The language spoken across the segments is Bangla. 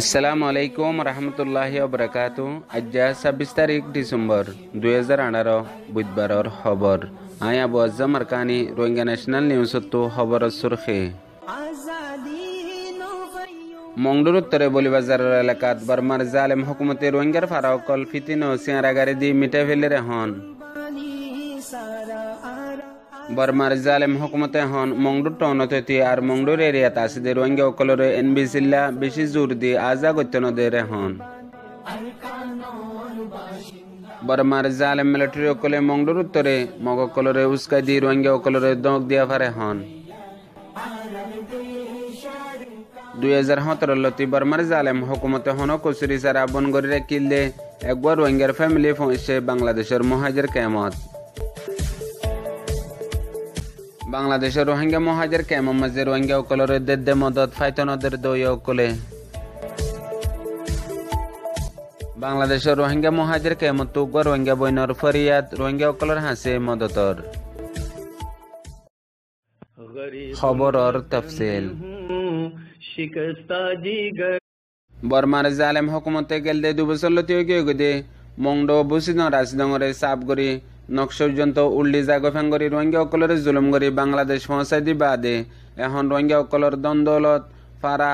আসসালামু আলাইকুম রহমতুল্লাহ বরকাত আজ্জা ছাব্বিশ তারিখ ডিসেম্বর দুই হাজার আঠারো বুধবাৰৰ খবৰ আই আবু আজাম আরকানি রোহিঙ্গা ন্যাশনাল নিউজতো খবর সুরখে মংডুর উত্তরে বলিবাজারের এলাকাত বর্মার জালেম হকুমতে রোহিঙ্গার ফারাকল ফিতিন সিয়ারাগারে দি মিটে ফেলে হন বর্মার জালেম হকুমতে হন মংডুরটা অনততি আর মংডুর এরিয়াত আসিদে রোহিঙ্গা অকলরে এনবি জিল্লা বেশি জোর দি আজা গত্যনদের হন বর্মার জালেম মিলিটারি অকলে মংডুর উত্তরে মগ অকলরে উস্কাই দি রোহিঙ্গা অকলরে দোঁক দিয়া ফারে হন দুই হাজার সতেরো লতি বর্মার জালেম হকুমতে হন কচুরি সারা বনগরিরে কিল্লে একবার রোহিঙ্গার ফ্যামিলি পৌঁছে বাংলাদেশের মহাজের কেমত বাংলাদেশের রোহিঙ্গা মহাজের কেমন মাঝে রোহিঙ্গা অকলের দেদ্দে মদত ফাইতনদের দই অকলে বাংলাদেশের রোহিঙ্গা মহাজের কেমন তুগ রোহিঙ্গা বৈনর ফরিয়াদ রোহিঙ্গা অকলের হাসে মদতর খবর আর তফসিল বর্মার জালেম হকুমতে গেলদে দুবছর লতিও গিয়ে মংডো বুসিদ রাজদঙরে সাপ নক্সযন্ত উল্ডিজা গফেংগৰি ৰোহিংগীসকলৰে জুলুম কৰি বাংলাদেশ পহঁচাই দি বাদে এখন ৰোহিংগীসকলৰ দ্বন্দ্বলত ফারা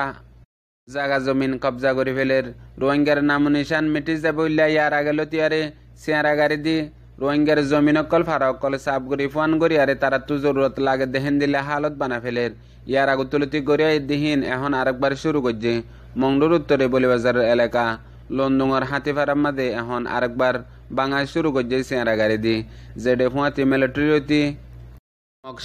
জাগা জমিন কবজা কৰি ফেলের রোহিঙ্গার নাম নিশান মিটি যাব উল্লা ইয়ার আগলৈ তিয়াৰে চেয়াৰা গাড়ি দি রোহিঙ্গার জমিন অকল ফারা অকল সাফ কৰি ফুৱান কৰি আরে তারা তু জরুরত লাগে দেহেন দিলে হালত বানা ফেলের ইয়ার আগতলতি গড়িয়াই দিহীন এখন আরেকবার শুরু করছে মঙ্গলুর উত্তরে বলিবাজার এলাকা লন্ডনের হাতিফারার মাদে এখন আরেকবার বাংলায় শুরু করছে সেরা গাড়ি দি জেডে ফুয়াতি মিলিটারিতি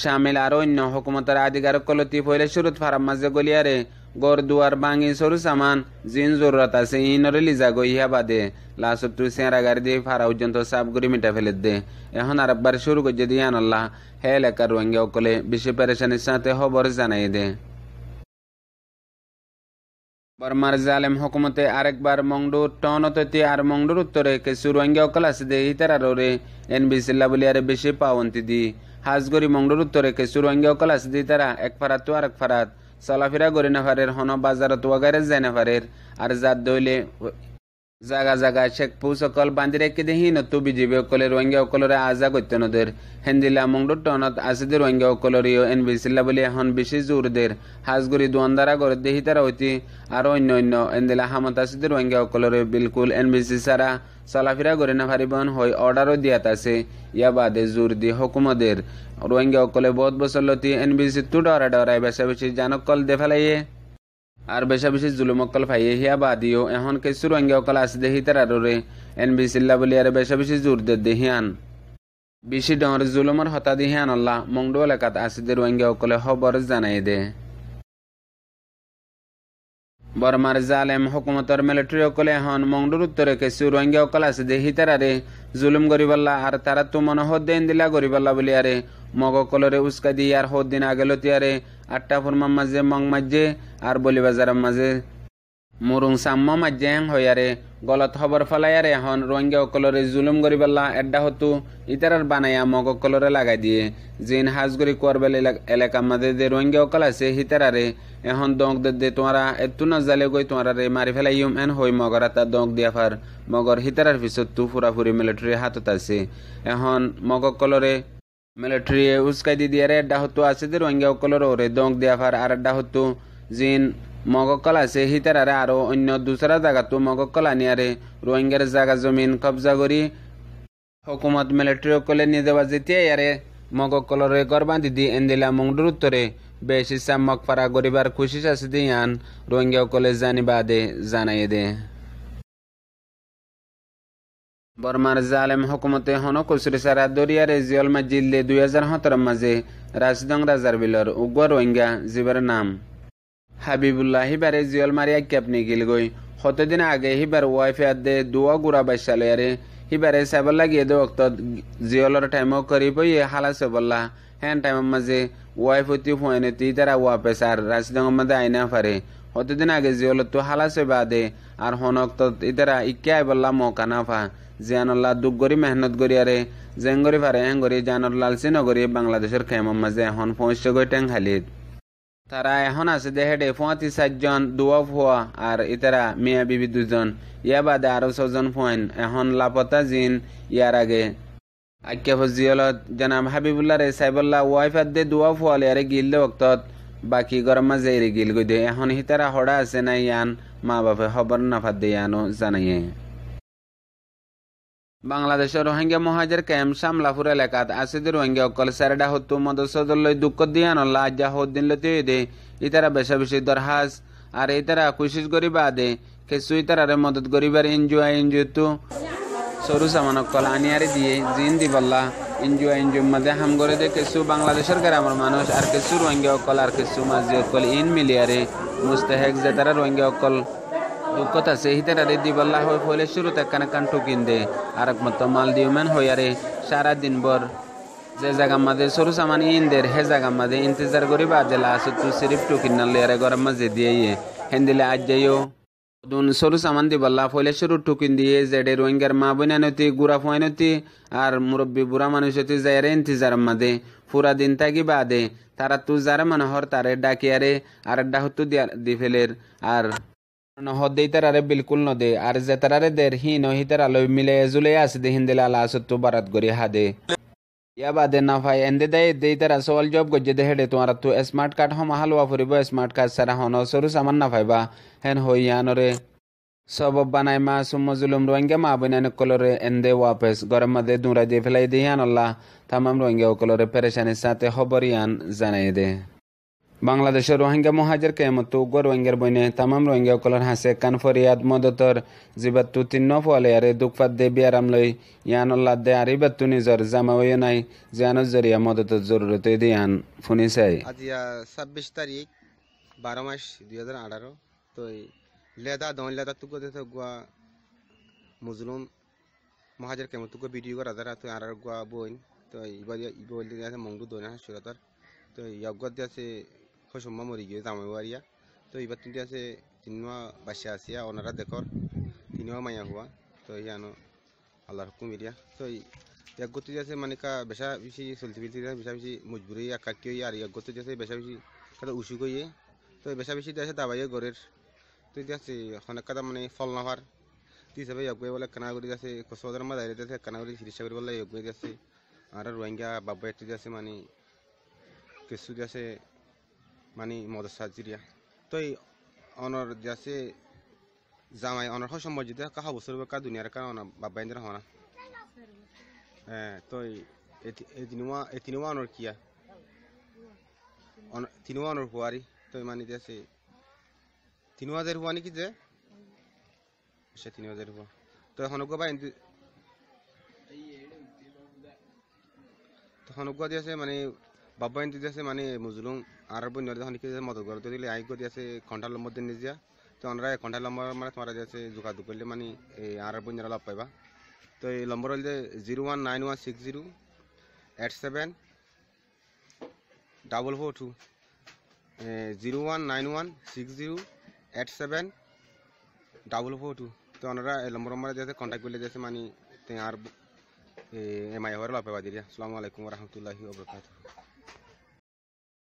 সামিল আর অন্য হকুমতের আধিকারক কলতি পইলে শুরুত ফারাম মাঝে গলিয়ারে গড় দুয়ার ভাঙি সরু সামান জিন জরুরত আছে ইনরে লিজা গইয়া বাদে লাসব তুই সেরা গাড়ি দিয়ে ফারা পর্যন্ত সাপ করে মিটা ফেলে দে এখন আর একবার শুরু করছে দিয়ে আনল্লাহ হে এলাকার রোহিঙ্গা অকলে বিশ্ব পেরেশানির সাথে খবর জানাই দে বর্মার জালেম হকুমতে আরেকবার মংডুর টন অতি আর মংডুর উত্তরে কেসু রোহিঙ্গা অকলাস দে হিতারারে এন বি সিল্লা বলি আরে বেশি পাওয়ন্তি দি হাজগরি মংডুর উত্তরে কেসু রোহিঙ্গা অকলাস দি তারা এক ফারাত তো আরেক ফারাত চলাফেরা গরি নেফারের হন বাজারত ওয়াগারে যায় না নেফারের আর যার দইলে জাগা জাগা শেখ সকল বান্ধি রেখে দেহি নতু বিজেপি সকলে রোহিঙ্গা অকলরে আজা গত্য নদের হেন্দিলা মুংডু টনত আসিদে রোহিঙ্গা অকলীয় এন বিসিল্লা বলে এখন বেশি জোর দের হাজগুড়ি দোয়ান্দারা গড়ে দেহি তারা অতি আর অন্য অন্য এন্দিলা হামত আসিদে রোহিঙ্গা অকলরে বিলকুল এন বিসি সারা চলাফেরা করে না ফারিবন হই অর্ডারও দিয়াত আছে ইয়া বাদে জোর দি হকুমদের রোহিঙ্গা সকলে বহুত বছর লতি এন বিসি তু ডরা ডরাই বেসা বেশি জানকল দেফালাইয়ে আর বেশা বেশি জুলুমকল ফাইয়ে হিয়া বা দিও এখন কিছু রোহিঙ্গাসকল আসি দেহি তার আররে এন বি চিল্লা বলি আর বেশা বেশি জোর দে দেহিয়ান বিশি ডর জুলুমর হতা দিহিয়ান আল্লাহ মংডু এলাকাত আছে দে রোহিঙ্গাসকলে হবর জানাই দে বর্মার জালেম হকুমতৰ মিলিটাৰী অকলে এখন মংডুৰ উত্তৰে কেঁচু ৰোহিংগা অকল আছে যে সি তাৰাৰে জুলুম কৰিবলা আৰু তাৰাতো মনসত দেন দিলা কৰিবলা বুলি আৰে মগ অকলৰে উচকা দি ইয়াৰ সত দিন আগেলতিয়াৰে আট্টা ফুৰমাৰ মাজে মং মাজে আৰু বলিবাজাৰৰ মাজে মুরুং সাম্মমা জ্যাং হইয়ারে গলত খবর ফলাইয়ারে এখন রোহিঙ্গা অকলরে জুলুম গরিবাল্লা এড্ডা হতু ইতারার বানাইয়া মগ অকলরে লাগাই দিয়ে জিন হাজগরি কোয়ারবেল এলাকা মাঝে যে রোহিঙ্গা অকল আছে হিতারারে এখন দং দে তোমারা এত্তু নজালে গই তোমারা রে মারি ফেলাইম এন হই মগর তা দং দিয়া ফার মগর হিতারার পিছত তু ফুরাফুরি মিলিটারি হাতত আছে এখন মগ অকলরে মিলিটারি উস্কাই দি দিয়ারে এড্ডা হতু আছে যে রোহিঙ্গা অকলর ওরে দং দিয়া ফার আর এড্ডা হতু জিন মগকলা আছে হিতারারে আরও অন্য দুসরা জায়গাতো মগকলা নিয়ারে রোহিঙ্গার জায়গা জমিন কবজা কৰি হকুমত মিলিটারিসকলে নিজেবা যেতিয়া ইয়াৰে মগকলরে গর্বান্দি দি এন্দিলা মংডুর উত্তরে বেশ ইসাম মকফারা গরিবার খুশি আছে দি ইয়ান রোহিঙ্গাসকলে জানিবা দে জানাই দে বর্মার জালেম হকুমতে হনকুসরিসারা দরিয়ারে জিয়ল মাজিল্লে দুই হাজার সতেরো মাঝে ৰাজদং ৰাজাৰ বিলৰ উগ্ৰ ৰোহিংগা যিবাৰ নাম হাবিবুল্লাহ হিবারে জিয়ল মারিয়া কেপনি গিল গই হতদিন আগে হিবার ওয়াইফে আদে দুয়া গুড়া বাইশালয়ারে হিবারে সাবল লাগিয়ে দে অক্ত জিয়লর টাইম করি বইয়ে হালা সবল্লা হ্যান টাইম মাঝে ওয়াইফ অতি ফোনে তি তারা ওয়াপে সার রাশিদং মাঝে আইনা ফারে হতদিন আগে জিয়লত তো হালা সবা দে আর হনক্ত ইতারা ইক্যা আইবল্লা মকা না ফা জিয়ানুল্লাহ দুঃখ গরি মেহনত গরিয়ারে জেঙ্গরি ফারে হ্যাঙ্গরি জানুল্লাল সিনগরি বাংলাদেশের খেমাম মাঝে হন পৌঁছে গই ট্যাং হালিদ তারা এখন আছে দেহে ফোয়া তি চারজন দুয় ফোয়া আর ইতারা মেয়া বিবি দুজন ইয়া বাদে আরো ছজন ফোয়েন এখন লাপতা জিন ইয়ার আগে আজ্ঞা ভজিয়লত জানা হাবিবুল্লারে সাইবল্লা ওয়াইফার দে দুয় ফোয়ালে আরে গিল দে বক্তত বাকি গরম মাঝে এরে গিল গই এখন হিতারা হড়া আছে না ইয়ান মা বাপে খবর না ফাদ দে ইয়ানো জানাইয়ে বাংলাদেশের রোহিঙ্গা মহাজের ক্যাম্প সামলাপুর এলাকাত আসিদ রোহিঙ্গা অকল সেরেডা হতু মদসদলৈ দুঃখ দিয়ান লাজ্জা হদ্দিন লতি ইতারা বেশা বেশি দরহাস আর ইতারা কোশিস করিবা দে কিছু ইতারে মদত করিবার এনজুয়া এনজিও তো সরু সামান অকল আনিয়ারি দিয়ে জিন দি দিবাল্লা এনজুয়া এনজিও মধ্যে হাম করে দে কিছু বাংলাদেশের গ্রামের মানুষ আর কিছু রোহিঙ্গা অকল আর কিছু মাঝি অকল ইন মিলিয়ারে মুস্তাহেক যে তারা রোহিঙ্গা অকল দুঃখতা সেহিতারে দিবল্লা হয়ে ফলে শুরু তেকানে কান্টু কিনদে আর একমাত্র মাল দিউমেন হইয়ারে সারা দিন ভর যে জায়গা মাঝে সরু সামান ইন্দের হে জায়গা মাঝে ইন্তজার করিবা জেলা আসু তু সিরিফ টুকিনাল লেয়ারে গরম মাঝে দিয়ে ইয়ে হেন্দিলে আজ যাইও দুন সরু সামান দিবল্লা ফলে শুরু টুকিন দিয়ে জেডে রোহিঙ্গার মা বইনানতি গুড়া ফুয়াইনতি আর মুরব্বী বুড়া মানুষতি যাইরে ইন্তজার মাঝে পুরা দিন থাকি বাদে তারা তু যারা মনোহর তারে ডাকিয়ারে আর ডাহতু দিয়া দি ফেলের আর নহদেইতারারে বিলকুল নদে আর জেতারারে দের হি নহিতারালয় মিলে এজুলে আছে দেহিন দিলে আলা আসত্তু বারাত গরি হাদে ইয়া বাদে না ভাই এন্দে দে দেইতারা সওয়াল জব গজ্জে দে হেডে তোমার তো স্মার্ট কার্ড হম হালুয়া ফুরিব স্মার্ট কার্ড সারা হন সরু সামান না ভাইবা হেন হইয়ানরে সবব বানাই মা সুমজুলুম রোহিঙ্গা মা বইনান কলরে এন্দে ওয়াপেস গরম মাদে দুরা দিয়ে ফেলাই দিয়ান আল্লাহ তামাম রোহিঙ্গা কলরে পেরেশানির সাথে খবর ইয়ান জানাই দে বাংলাদেশের রোহিঙ্গা মহাজের কেমত উগ্র রোহিঙ্গার বইনে তামাম রোহিঙ্গা অকলর হাসে কানফরিয়াদ মদতর জিবাত তু তিন্ন ফলে আরে দুঃখাত দে বিয়ারাম লই ইয়ানুল্লাহ দে আরিবাত তু নিজর জামা ওয়ে নাই জিয়ানুজ জরিয়া মদত জরুরত দিয়ান ফুনিসাই আজ ছাব্বিশ তারিখ বারো মাস দুই হাজার আঠারো তো লেদা দন লেদা তুক দিতে গুয়া মুজলুম মহাজের কেমন তুকো ভিডিও করা যারা তুই আড়ার গুয়া বইন তো ইবার ইবার মঙ্গু দোনা সুরতর তো ইয়গত আছে হসমা মরি গিয়ে জামাইওয়ারিয়া তো এবার তিনটি আছে তিনমা বাসিয়া আসিয়া ওনারা দেখর তিনিও মাইয়া হুয়া তো ইয়া আনো আল্লাহর হুকুম এরিয়া তো এই এক গতি আছে মানে কা বেশা বেশি চলতে ফিরতে বেশা বেশি মজবুরি একাকি হইয়া আর এক গতি আছে বেশা বেশি কাদা উসুক হইয়ে তো বেশা বেশি আছে দাবাইয়ে গড়ের তো এটা আছে অনেক কাদা মানে ফল নাভার তুই হিসাবে ইয়োগ বলে কানাগুড়ি আছে কসবাদের মা দাঁড়িয়ে আছে কানাগুড়ি হিসাবে বলে ইয়োগ আছে আর রোহিঙ্গা বাবা একটি আছে মানে কিছু আছে मानि मदद साजिरिया तै अनर जासे জামাই অনার হয় সম্মজিত কাহা বছর কা দুনিয়ার কা অনা বাবা ইন্দ্র হনা হ্যাঁ তো এই তিনুয়া এই তিনুয়া অনর কিয়া তিনুয়া অনর হুয়ারি তো মানি দিয়েছে তিনু হাজার হুয়া নাকি যে সে তিন হাজার হুয়া তো হনগুয়া বা হনগুয়া দিয়েছে মানে বাব্বাইন দিতে আছে মানে মুজলুম আর বই নদী হনিকে মদত করতে দিলে আই করে আছে ঘন্টা লম্বর দিন নিজিয়া তো আমরা ঘন্টা লম্বর মানে তোমার আছে যোগাযোগ করলে মানে এই আর বই নিরা লাভ পাইবা তো এই নম্বর হল যে zero one nine one six zero eight seven double four two zero one nine one six zero eight seven double four two তো ওনারা এই নম্বর নম্বরে যাতে কন্ট্যাক্ট করলে আছে মানে আর এমআই হওয়ার লাভ পাইবা দিয়া আসসালামু আলাইকুম রহমতুল্লাহি ওবরকাতুহ